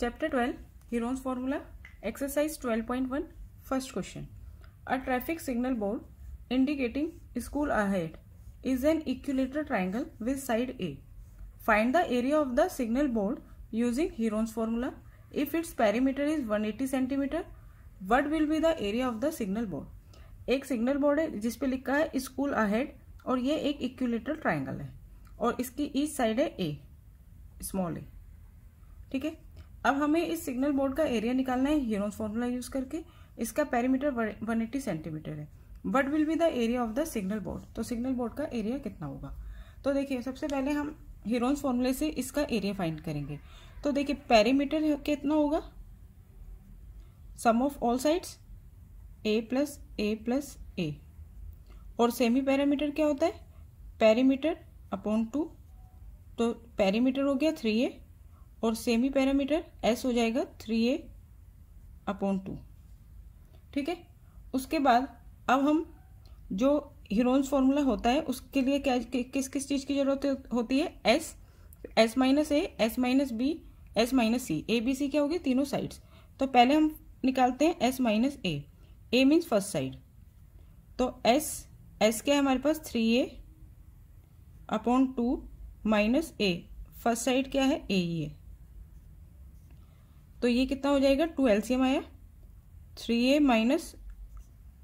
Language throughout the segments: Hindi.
Chapter twelve Heron's formula exercise twelve point one first question a traffic signal board indicating school ahead is an equilateral triangle with side a find the area of the signal board using Heron's formula if its perimeter is one eighty centimetre what will be the area of the signal board एक सिग्नल बोर्ड है जिसपे लिखा है स्कूल अहेड और ये एक इक्यूलेटर ट्राइंगल है और इसकी ईस्ट साइड है ए स्मॉल ए ठीक है अब हमें इस सिग्नल बोर्ड का एरिया निकालना है हीरोन्स फॉर्मूला यूज करके इसका वन 180 सेंटीमीटर है what will be the area of the signal board तो सिग्नल बोर्ड का एरिया कितना होगा तो देखिए सबसे पहले हम हीरोन फॉर्मूले से इसका एरिया फाइंड करेंगे तो देखिए पेरीमीटर कितना होगा sum of all sides a plus a plus a और सेमी पैरामीटर क्या होता है पैरीमीटर अपॉन टू तो पैरीमीटर हो गया थ्री ए और सेमी पैरामीटर एस हो जाएगा थ्री ए अपॉन टू ठीक है उसके बाद अब हम जो हीरोन्स फॉर्मूला होता है उसके लिए क्या कि, किस किस चीज़ की जरूरत होती है S S minus A S minus B S minus c a b c क्या होगी तीनों साइड्स तो पहले हम निकालते हैं S minus a a means first side तो एस एस क्या है हमारे पास three a upon two minus a first side क्या है ए ही है तो ये कितना हो जाएगा टू एलसीएम आया three a minus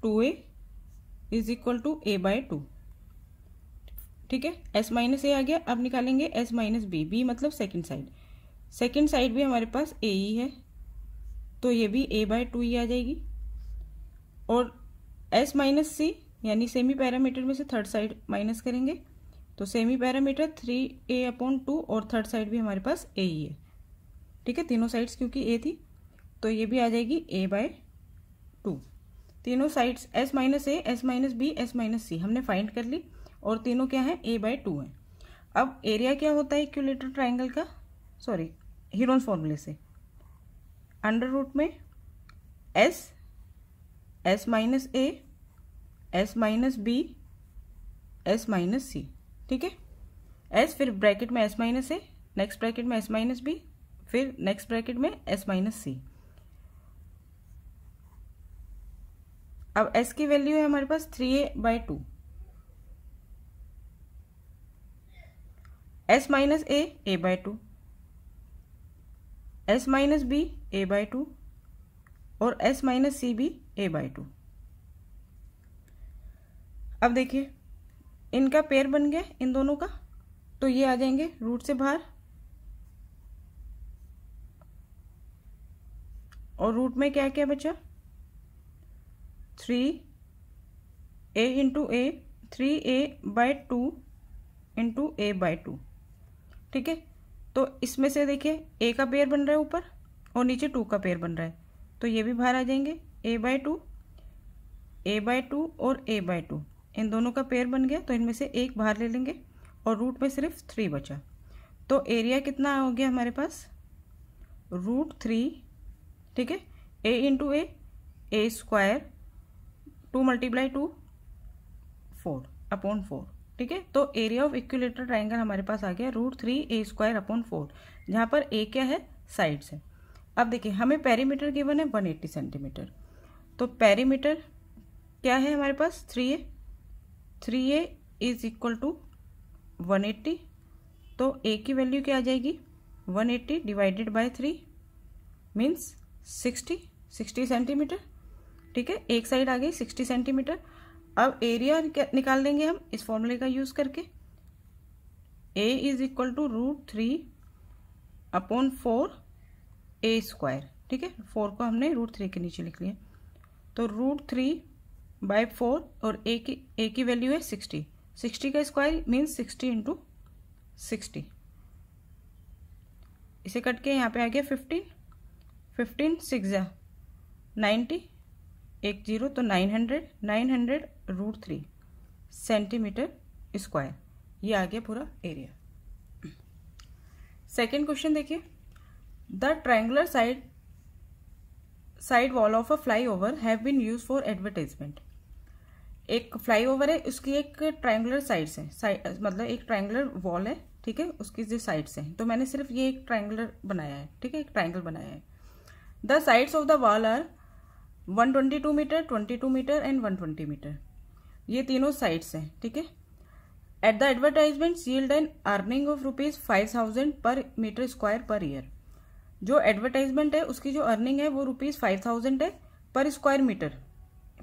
two a is equal to a by two ठीक है एस माइनस ए आ गया अब निकालेंगे एस माइनस बी बी मतलब सेकेंड साइड सेकेंड साइड भी हमारे पास ए ही है तो ये भी ए बाय टू ही आ जाएगी और एस माइनस सी यानी सेमी पैरामीटर में से थर्ड साइड माइनस करेंगे तो semi parameter three a upon two और थर्ड साइड भी हमारे पास ए ही है ठीक है तीनों साइड्स क्योंकि ए थी तो ये भी आ जाएगी ए बाय टू तीनों sides s minus A S minus B S minus c हमने फाइंड कर ली और तीनों क्या है ए बाय टू है अब एरिया क्या होता है इक्यूलेटर ट्राइंगल का सॉरी हीरोन फॉर्मूले से अंडर रूट में s S minus A S minus B S minus c ठीक है एस फिर ब्रैकेट में s minus a next bracket में एस माइनस बी फिर नेक्स्ट ब्रैकेट में एस माइनस सी अब एस की वैल्यू है हमारे पास three a by two S minus a a by two S minus b a by two और S minus c b a by two अब देखिए इनका पेयर बन गया इन दोनों का तो ये आ जाएंगे रूट से बाहर और रूट में क्या क्या बचा three a into a three a by two into a by two ठीक है तो इसमें से देखिए ए का पेयर बन रहा है ऊपर और नीचे टू का पेयर बन रहा है तो ये भी बाहर आ जाएंगे a by two a by two और ए बाय टू इन दोनों का पेयर बन गया तो इनमें से एक बाहर ले लेंगे और रूट में सिर्फ थ्री बचा तो एरिया कितना हो गया हमारे पास रूट थ्री ठीक है a into a a square two multiply two four upon four ठीक है तो एरिया ऑफ इक्विलेटर ट्राइंगल हमारे पास आ गया root three a square upon four जहाँ पर ए क्या है साइड्स है अब देखिए हमें पेरीमीटर गिवन है वन एट्टी सेंटीमीटर तो पेरीमीटर क्या है हमारे पास three a three a is equal to one eighty तो ए की वैल्यू क्या आ जाएगी one eighty divided by three means sixty sixty centimetre ठीक है एक साइड आ गई सिक्सटी सेंटीमीटर अब एरिया निकाल देंगे हम इस फॉर्मूले का यूज़ करके a is equal to root three upon four a square ठीक है फोर को हमने रूट थ्री के नीचे लिख लिया तो रूट थ्री बाय फोर और ए की ए की वैल्यू है सिक्सटी सिक्सटी का square means sixty into sixty इसे कट के यहाँ पे आ गया फिफ्टीन फिफ्टीन सिक्स या नाइन्टी एक जीरो तो nine hundred nine hundred root three centimetre square ये आ गया पूरा एरिया सेकेंड क्वेश्चन देखिए the triangular side side wall of a flyover have been use for advertisement एक फ्लाई ओवर है उसकी एक ट्रायंगुलर साइड्स है मतलब एक ट्रायंगुलर वॉल है ठीक है उसकी जो साइड्स हैं तो मैंने सिर्फ ये एक ट्रायंगुलर बनाया है ठीक है एक ट्राइंगल बनाया है the sides of the wall are 122 metre 22 metre and 120 metre ये तीनों साइड्स हैं ठीक है at the advertisement sealed and earning of rupees five thousand per metre square per year जो एडवर्टाइजमेंट है उसकी जो अर्निंग है वो रुपीज फाइव थाउजेंड है per square metre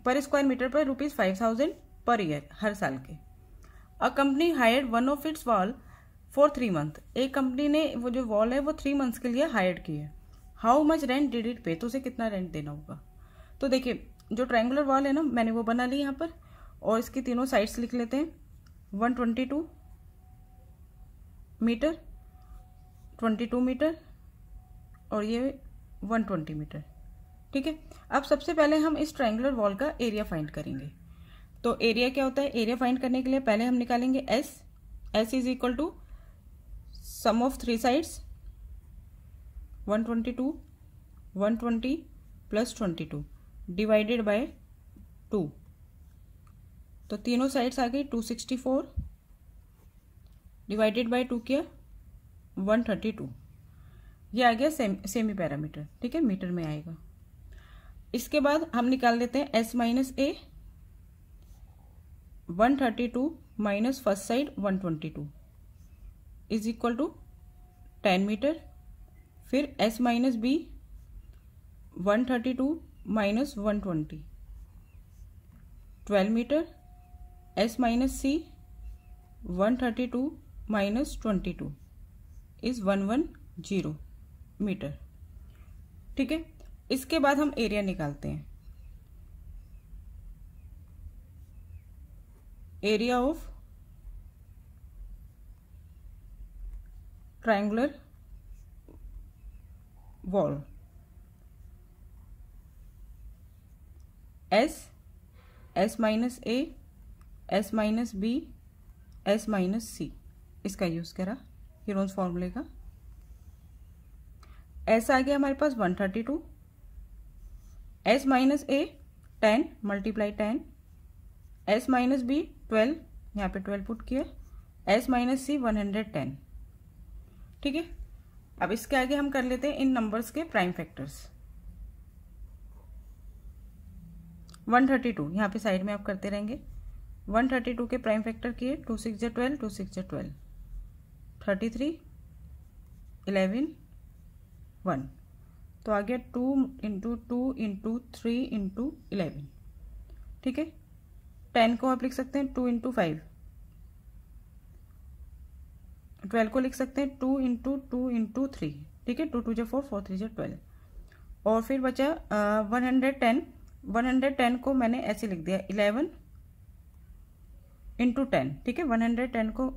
per square metre per rupees five thousand per year हर साल के a company hired one of its wall for three month एक कंपनी ने वो जो वॉल है वो थ्री मंथ्स के लिए हायर्ड की है how much rent did it pay तो उसे कितना रेंट देना होगा तो देखिए जो ट्रायंगुलर वॉल है ना मैंने वो बना ली यहाँ पर और इसके तीनों साइड्स लिख लेते हैं one twenty two metre twenty two metre और ये वन ट्वेंटी मीटर ठीक है अब सबसे पहले हम इस ट्रायंगुलर वॉल का एरिया फाइंड करेंगे तो एरिया क्या होता है एरिया फाइंड करने के लिए पहले हम निकालेंगे s s is equal to sum of three sides one twenty two one twenty plus twenty two divided by two तो तीनों साइड्स आ गई two sixty four divided by two किया वन थर्टी टू ये आ गया सेम सेमी पैरामीटर ठीक है मीटर में आएगा इसके बाद हम निकाल देते हैं S minus A one thirty two minus first side one twenty two is equal to ten metre फिर s minus B one thirty two minus one twenty twelve metre S minus C one thirty two minus twenty two is one one zero metre ठीक है इसके बाद हम एरिया निकालते हैं area of triangular wall. S, S minus A S minus B S minus C इसका यूज़ करा हिरोज फॉर्मूले का एस आ गया हमारे पास one thirty two S minus A ten multiply ten S minus B twelve यहाँ पे ट्वेल्व पुट किया S minus C one hundred ten ठीक है अब इसके आगे हम कर लेते हैं इन नंबर्स के प्राइम फैक्टर्स 132 यहाँ पर साइड में आप करते रहेंगे 132 के प्राइम फैक्टर किए टू सिक्स जे ट्वेल्व टू सिक्स जे twelve thirty three eleven one तो आ गया two into two into three into eleven ठीक है टेन को आप लिख सकते हैं टू इंटू फाइव ट्वेल्व को लिख सकते हैं two into two into three ठीक है टू टू जो फोर फोर थ्री जो ट्वेल्व और फिर बचा one hundred ten one hundred ten को मैंने ऐसे लिख दिया इलेवन इंटू टेन ठीक है वन हंड्रेड टेन को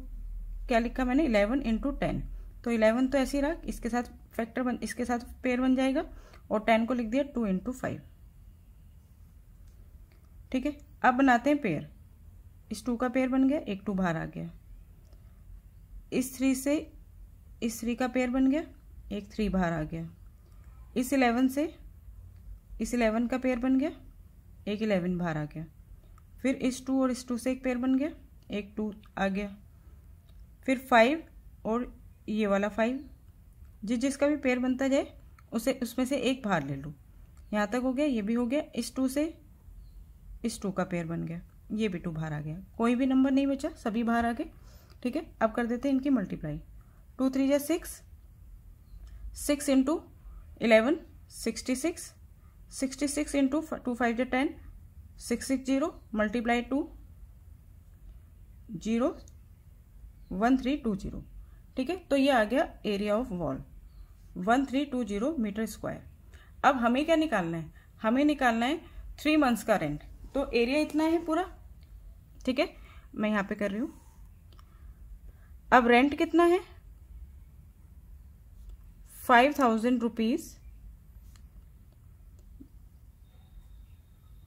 क्या लिखा मैंने इलेवन इंटू टेन तो इलेवन तो ऐसे ही रहा इसके साथ फैक्टर बन इसके साथ पेयर बन जाएगा और टेन को लिख दिया टू इंटू फाइव ठीक है अब बनाते हैं पेयर इस टू का पेयर बन गया एक टू बाहर आ गया इस थ्री से इस थ्री का पेयर बन गया एक थ्री बाहर आ गया इस इलेवन से इस इलेवन का पेयर बन गया एक इलेवन बाहर आ गया फिर इस टू और इस टू से एक पेयर बन गया एक टू आ गया फिर फाइव और ये वाला फाइव जिस जिसका भी पेयर बनता जाए उसे उसमें से एक बाहर ले लो यहाँ तक हो गया ये भी हो गया इस टू से इस टू का पेयर बन गया ये भी टू बाहर आ गया कोई भी नंबर नहीं बचा सभी बाहर आ गए ठीक है अब कर देते हैं इनकी मल्टीप्लाई टू थ्री या six six into eleven sixty six sixty six into two five या ten six six zero multiply two zero one three two zero ठीक है तो ये आ गया area of wall one three two zero metre square अब हमें क्या निकालना है हमें निकालना है थ्री मंथ्स का रेंट तो एरिया इतना है पूरा ठीक है मैं यहाँ पे कर रही हूँ अब रेंट कितना है five thousand rupees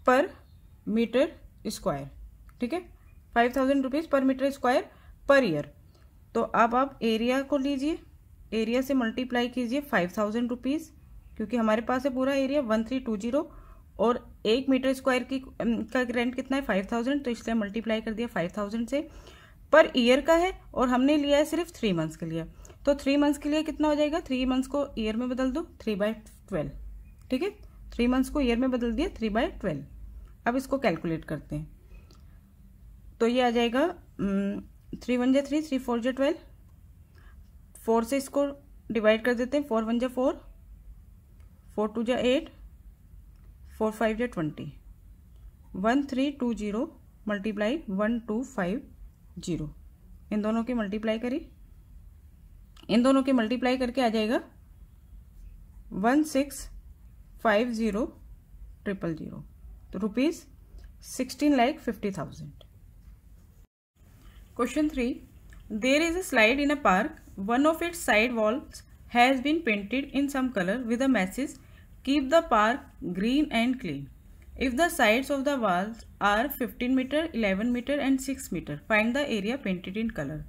per metre square ठीक है five thousand rupees per metre square per year तो अब आप एरिया को लीजिए एरिया से मल्टीप्लाई कीजिए फाइव थाउजेंड रुपीज़ क्योंकि हमारे पास है पूरा area one three two zero और एक मीटर स्क्वायर की का रेंट कितना है फाइव थाउजेंड तो इसलिए मल्टीप्लाई कर दिया फाइव थाउजेंड से पर ईयर का है और हमने लिया है सिर्फ थ्री मंथ्स के लिए तो थ्री मंथ्स के लिए कितना हो जाएगा थ्री मंथ्स को ईयर में बदल दो थ्री बाय ट्वेल्व ठीक है थ्री मंथ्स को ईयर में बदल दिया थ्री बाय ट्वेल्व अब इसको कैलकुलेट करते हैं तो ये आ जाएगा थ्री वन जे थ्री थ्री फोर जे ट्वेल्व फोर से इसको डिवाइड कर देते हैं फोर वन जे फोर फोर टू जे एट फोर फाइव जे twenty one three two zero multiply one two five zero इन दोनों की मल्टीप्लाई करें इन दोनों की मल्टीप्लाई करके आ जाएगा one six five zero triple zero तो rupees sixteen lakh fifty thousand question three there is a slide in a park one of its side walls has been painted in some colour with a message keep the park green and clean If the sides of the walls are 15 metre 11 metre and 6 metre find the area painted in colour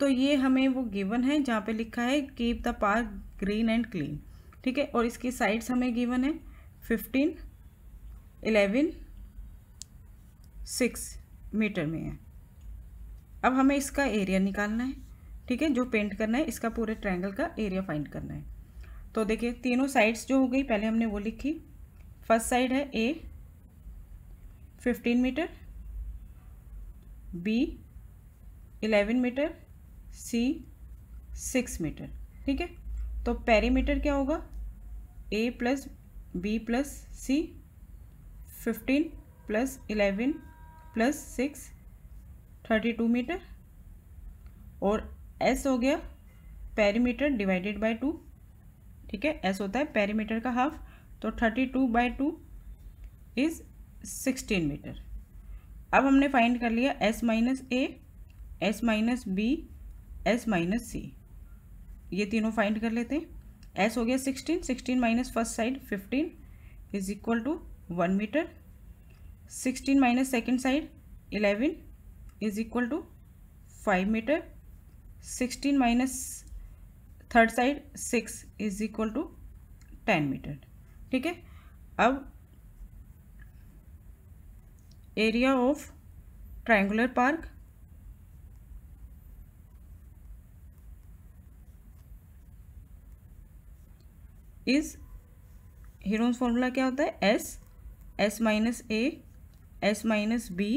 तो ये हमें वो गिवन है जहाँ पे लिखा है keep the park green and clean ठीक है और इसकी साइड्स हमें गिवन है फिफ्टीन एलेवन सिक्स मीटर में है अब हमें इसका एरिया निकालना है ठीक है जो पेंट करना है इसका पूरे ट्रायंगल का एरिया फाइंड करना है तो देखिए तीनों साइड्स जो हो गई पहले हमने वो लिखी फर्स्ट साइड है A fifteen metre B 11 metre C six metre ठीक है तो पेरीमीटर क्या होगा A plus B plus C fifteen plus eleven plus six thirty two metre और एस हो गया पेरीमीटर डिवाइडेड बाय टू ठीक है एस होता है पेरीमीटर का हाफ तो thirty two by two is sixteen metre अब हमने फाइंड कर लिया S minus A S minus B S minus C ये तीनों फाइंड कर लेते हैं एस हो गया sixteen sixteen minus first side fifteen is equal to one metre sixteen minus second side eleven is equal to five metre sixteen minus third side six is equal to ten metre ठीक है अब area of triangular park is Heron's formula क्या होता है S S minus A S minus B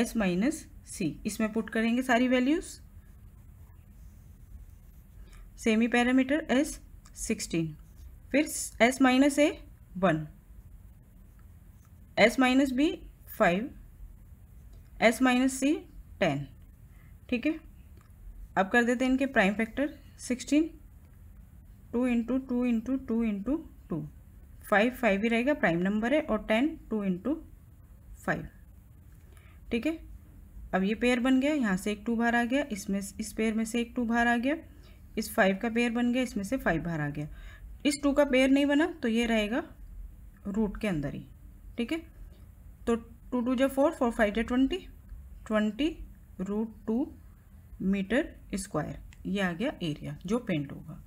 S minus C इसमें पुट करेंगे सारी values semi parameter S sixteen फिर S minus A one S minus B five S minus C ten ठीक है अब कर देते हैं इनके prime factor sixteen two into two into two into two five five ही रहेगा प्राइम नंबर है और टेन टू इंटू फाइव ठीक है अब ये पेयर बन गया यहाँ से एक टू बाहर आ गया इसमें इस पेयर में से एक टू बाहर आ गया इस फाइव का पेयर बन गया इसमें से फाइव बाहर आ गया इस टू का पेयर नहीं बना तो ये रहेगा रूट के अंदर ही ठीक है टू टू जो फोर फोर फाइव जो twenty twenty root two metre square ये आ गया एरिया जो पेंट होगा